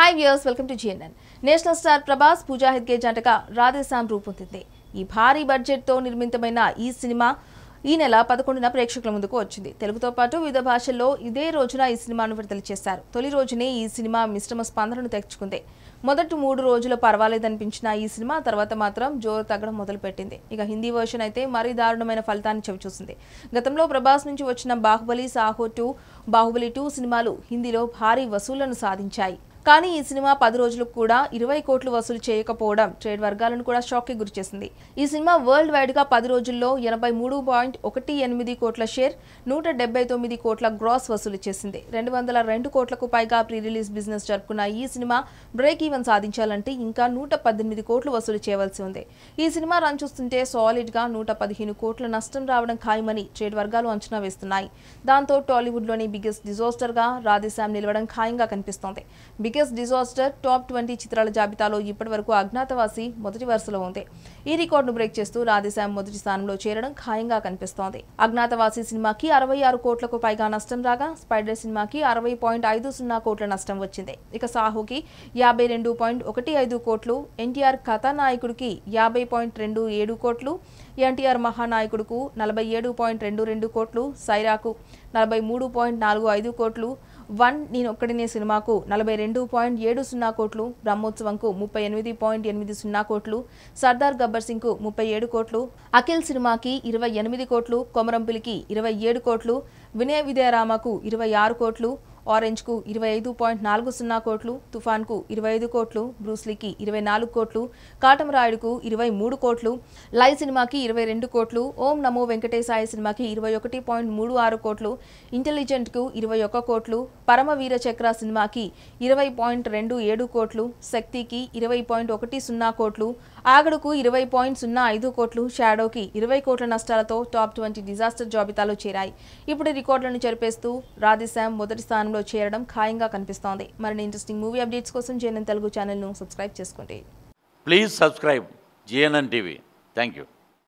hi viewers welcome to GNN national star Prabhas పూజా హెగ్గే జాటక రాధేశ్యామ్ రూపొందింది ఈ భారీ బడ్జెట్తో నిర్మితమైన ఈ సినిమా ఈ నెల పదకొండున ప్రేక్షకుల ముందుకు వచ్చింది తెలుగుతో పాటు వివిధ భాషల్లో ఇదే రోజున ఈ సినిమాను విడుదల చేశారు తొలి రోజునే ఈ సినిమా మిశ్రమ స్పందనను తెచ్చుకుంది మొదటి మూడు రోజులు పర్వాలేదనిపించిన ఈ సినిమా తర్వాత మాత్రం జోరు తగ్గడం మొదలుపెట్టింది ఇక హిందీ వర్షన్ అయితే మరీ దారుణమైన ఫలితాన్ని చవిచూసింది గతంలో ప్రభాస్ నుంచి వచ్చిన బాహుబలి సాహో టూ బాహుబలి టూ సినిమాలు హిందీలో భారీ వసూళ్లను సాధించాయి కానీ ఈ సినిమా పది రోజులు కూడా ఇరవై కోట్లు వసూలు చేయకపోవడం ట్రేడ్ వర్గాలను కూడా షాక్ గురి గురిచేసింది ఈ సినిమా వరల్డ్ వైడ్గా పది రోజుల్లో ఎనభై మూడు పాయింట్ ఒకటి ఎనిమిది కోట్ల షేర్ నూట డెబ్బై తొమ్మిది కోట్ల గ్రాస్ వసూలు చేసింది రెండు వందల రెండు కోట్లకు పైగా ప్రీ రిలీజ్ బిజినెస్ జరుపుకున్న ఈ సినిమా బ్రేక్ ఈవెన్ సాధించాలంటే ఇంకా నూట పద్దెనిమిది కోట్లు వసూలు చేయవలసి ఉంది ఈ సినిమా రన్ చూస్తుంటే సాలిడ్గా నూట పదిహేను కోట్ల నష్టం రావడం ఖాయమని ట్రేడ్ వర్గాలు అంచనా వేస్తున్నాయి దాంతో టాలీవుడ్లోని బిగ్గెస్ట్ గా రాధేశ్యామ్ నిలవడం ఖాయంగా కనిపిస్తోంది బిగ్గెస్ట్ డిజాస్టర్ టాప్ ట్వంటీ చిత్రాల జాబితాలో ఇప్పటి వరకు అజ్ఞాతవాసి మొదటి వరుసలో ఉంది ఈ రికార్డును బ్రేక్ చేస్తూ రాధేశాం మొదటి స్థానంలో చేరడం ఖాయంగా కనిపిస్తోంది అజ్ఞాతవాసి సినిమాకి అరవై ఆరు కోట్లకు పైగా నష్టం రాగా స్పైడర్ సినిమాకి అరవై పాయింట్ ఐదు సున్నా కోట్ల నష్టం వచ్చింది ఇక సాహుకి యాభై రెండు పాయింట్ ఒకటి ఐదు కోట్లు ఎన్టీఆర్ కథానాయకుడికి యాభై పాయింట్ రెండు ఏడు కోట్లు ఎన్టీఆర్ మహానాయకుడుకు నలభై ఏడు పాయింట్ రెండు రెండు కోట్లు సైరాకు నలభై మూడు పాయింట్ నాలుగు ఐదు కోట్లు వన్ నేను ఒక్కడినే సినిమాకు నలభై రెండు పాయింట్ ఏడు సున్నా కోట్లు బ్రహ్మోత్సవంకు ముప్పై ఎనిమిది పాయింట్ ఎనిమిది సున్నా కోట్లు సర్దార్ గబ్బర్ సింగ్కు ముప్పై ఏడు కోట్లు అఖిల్ సినిమాకి ఇరవై ఎనిమిది కోట్లు కొమరంపిలికి ఇరవై ఏడు కోట్లు వినయ విదయరామకు ఇరవై ఆరు కోట్లు ఆరెంజ్కు ఇరవై ఐదు పాయింట్ నాలుగు సున్నా కోట్లు తుఫాన్కు ఇరవై ఐదు కోట్లు బ్రూస్లీకి ఇరవై నాలుగు కోట్లు కాటమరాయుడుకు ఇరవై మూడు కోట్లు లై సినిమాకి ఇరవై రెండు కోట్లు ఓం నమో వెంకటేశాయ సినిమాకి ఇరవై ఒకటి పాయింట్ మూడు ఆరు కోట్లు ఇంటెలిజెంట్కు ఇరవై ఒక్క కోట్లు పరమవీర చక్ర సినిమాకి ఇరవై పాయింట్ రెండు ఏడు కోట్లు శక్తికి ఇరవై పాయింట్ ఒకటి సున్నా కోట్లు ఆగడుకు ఇరవై పాయింట్ సున్నా ఐదు కోట్లు షాడోకి ఇరవై కోట్ల నష్టాలతో టాప్ ట్వంటీ డిజాస్టర్ జాబితాలో చేరాయి ఇప్పుడు రికార్డులను చెరిపేస్తూ రాధిశాం మొదటి స్థానంలో లో చేరడం ఖాయంగా కనిపిస్తోంది మరిన్ని ఇంట్రెస్టింగ్ మూవీ అప్డేట్స్ కోసం జేఎన్ఎన్ తెలుగు ఛానల్ను సబ్స్క్రైబ్ చేసుకోండి please subscribe JNN TV thank you